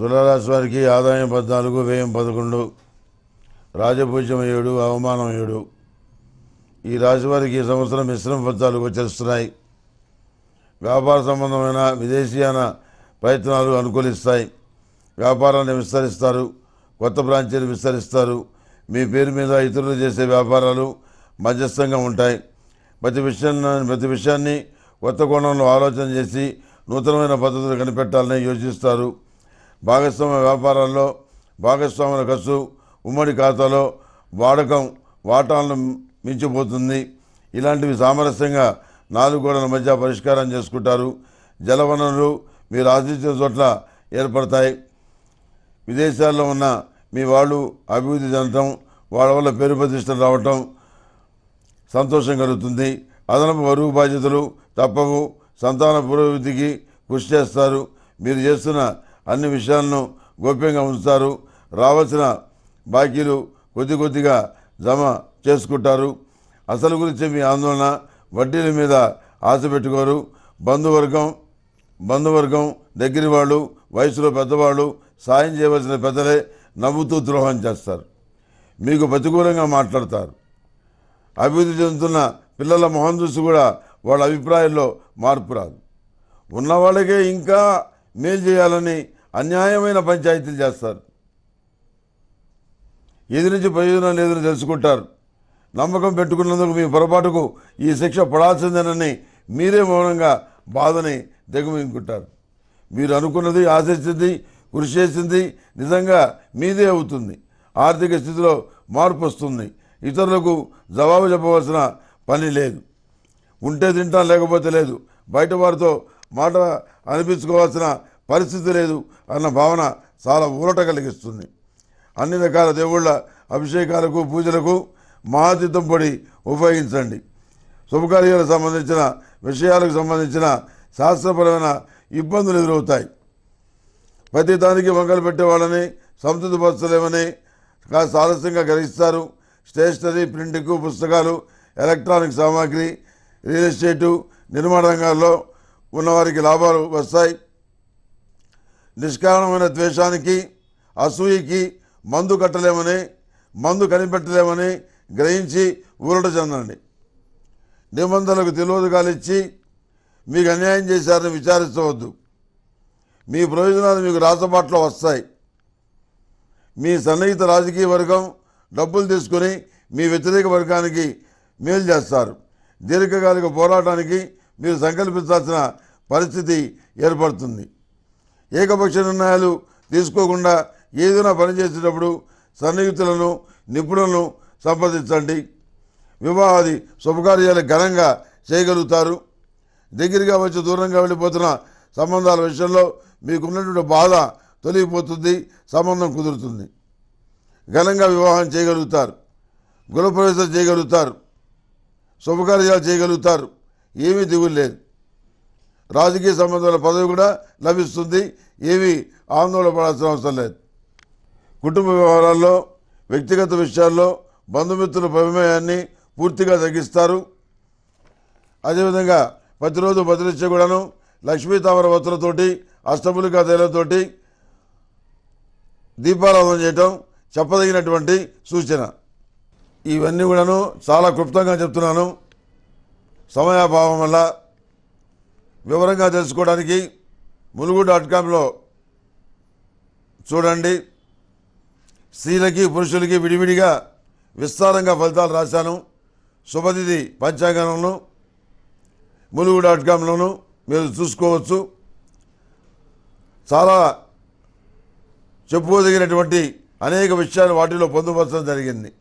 తులారాశి వారికి ఆదాయం పద్నాలుగు వ్యయం పదకొండు రాజభూజం ఏడు అవమానం ఏడు ఈ రాశివారికి ఈ సంవత్సరం మిశ్రమ ఫలితాలు గోచరిస్తున్నాయి వ్యాపార సంబంధమైన విదేశీయాన ప్రయత్నాలు అనుకూలిస్తాయి వ్యాపారాన్ని విస్తరిస్తారు కొత్త బ్రాంచీలు విస్తరిస్తారు మీ పేరు మీద ఇతరులు చేసే వ్యాపారాలు మధ్యస్థంగా ఉంటాయి ప్రతి విషయాన్ని ప్రతి విషయాన్ని కొత్త కోణంలో ఆలోచన చేసి నూతనమైన పద్ధతులు కనిపెట్టాలని యోచిస్తారు భాగస్వామ్య వ్యాపారాల్లో భాగస్వాముల ఖర్చు ఉమ్మడి ఖాతాలో వాడకం వాటాలను మించిపోతుంది ఇలాంటివి సామరస్యంగా నాలుగు గోడల మధ్య పరిష్కారం చేసుకుంటారు జలవనరులు మీరు ఆశించిన చోట్ల ఏర్పడతాయి విదేశాల్లో ఉన్న మీ వాళ్ళు అభివృద్ధి చెందటం వాళ్ళ వల్ల పేరు ప్రతిష్టలు రావటం సంతోషం కలుగుతుంది అదనపు వరువు బాధ్యతలు తప్పవు సంతాన పురోభివృద్ధికి కృషి చేస్తారు మీరు చేస్తున్న అన్ని విషయాలను గోప్యంగా ఉంచుతారు రావాల్సిన బాకీలు కొద్ది కొద్దిగా జమ చేసుకుంటారు అసలు గురించి మీ ఆందోళన వడ్డీల మీద ఆశ పెట్టుకోరు బంధువర్గం బంధువర్గం దగ్గరి వాళ్ళు వయసులో పెద్దవాళ్ళు సాయం చేయవలసిన పెద్దలే నవ్వుతూ ద్రోహం చేస్తారు మీకు ప్రతికూలంగా మాట్లాడతారు అభివృద్ధి చెందుతున్న పిల్లల మొహం చూసి కూడా వాళ్ళ అభిప్రాయంలో మార్పు రాదు ఉన్నవాళ్ళకే ఇంకా మేలు చేయాలని అన్యాయమైన పంచాయతీలు చేస్తారు ఏది నుంచి ప్రయోజనం లేదని తెలుసుకుంటారు నమ్మకం పెట్టుకున్నందుకు మీ పొరపాటుకు ఈ శిక్ష పడాల్సిందేనని మీరే మౌనంగా బాధని దిగమింగుంటారు మీరు అనుకున్నది ఆశించింది కృషి చేసింది నిజంగా మీదే అవుతుంది ఆర్థిక స్థితిలో మార్పు వస్తుంది ఇతరులకు జవాబు చెప్పవలసిన పని లేదు ఉంటే తింటాం లేకపోతే లేదు బయట వారితో మాట అనిపించుకోవాల్సిన పరిస్థితి లేదు అన్న భావన చాలా ఊరట కలిగిస్తుంది అన్ని రకాల దేవుళ్ళ అభిషేకాలకు పూజలకు మహాచితం పొడి ఉపయోగించండి శుభకార్యాలకు సంబంధించిన విషయాలకు సంబంధించిన శాస్త్రపరమైన ఇబ్బందులు ఎదురవుతాయి ప్రతి దానికి వంకలు పెట్టేవాళ్ళని సంతృప్తిపరచలేమని కాస్త ఆలస్యంగా గ్రహిస్తారు స్టేషనరీ ప్రింటింగ్ పుస్తకాలు ఎలక్ట్రానిక్ సామాగ్రి రియల్ ఎస్టేటు నిర్మాణ రంగాల్లో ఉన్నవారికి లాభాలు వస్తాయి నిష్కారణమైన ద్వేషానికి అసూయకి మందు కట్టలేమని మందు కనిపెట్టలేమని గ్రహించి ఊరట చెందండి నిబంధనలకు కాలిచ్చి మీకు అన్యాయం చేశారని విచారించవద్దు మీ ప్రయోజనాలు మీకు రాతబాట్లో వస్తాయి మీ సన్నిహిత రాజకీయ వర్గం డబ్బులు తీసుకుని మీ వ్యతిరేక వర్గానికి మేలు చేస్తారు దీర్ఘకాలిక పోరాటానికి మీరు సంకల్పించాల్సిన పరిస్థితి ఏర్పడుతుంది ఏకపక్ష నిర్ణయాలు తీసుకోకుండా ఏదైనా పనిచేసేటప్పుడు సన్నిహితులను నిపుణులను సంప్రదించండి వివాహాది శుభకార్యాలు ఘనంగా చేయగలుగుతారు దగ్గరగా వచ్చి దూరంగా వెళ్ళిపోతున్న సంబంధాల విషయంలో మీకున్నటువంటి బాధ తొలగిపోతుంది సంబంధం కుదురుతుంది ఘనంగా వివాహం చేయగలుగుతారు గృహప్రవేశం చేయగలుగుతారు శుభకార్యాలు చేయగలుగుతారు ఏమీ దిగులు లేదు రాజకీయ సంబంధాల పదవి కూడా లభిస్తుంది ఏమీ ఆందోళన పడాల్సిన అవసరం లేదు కుటుంబ వ్యవహారాల్లో వ్యక్తిగత విషయాల్లో బంధుమిత్రుల ప్రమేయాన్ని పూర్తిగా తగ్గిస్తారు అదేవిధంగా ప్రతిరోజు బదిలిచ్చే కూడాను లక్ష్మీ తామర వత్తులతోటి అష్టములికా తేలతోటి దీపారాధన చేయటం చెప్పదగినటువంటి సూచన ఇవన్నీ కూడాను చాలా క్లుప్తంగా చెప్తున్నాను సమయాభావం వల్ల వివరంగా తెలుసుకోవడానికి ములుగు డాట్ కామ్లో చూడండి స్త్రీలకి పురుషులకి విడివిడిగా విస్తారంగా ఫలితాలు రాశాను శుభతిథి పంచాంగంలోను ములుగు డాట్ కామ్లోనూ మీరు చూసుకోవచ్చు చాలా చెప్పుకోదగినటువంటి అనేక విషయాలు వాటిలో పొందుపరచడం జరిగింది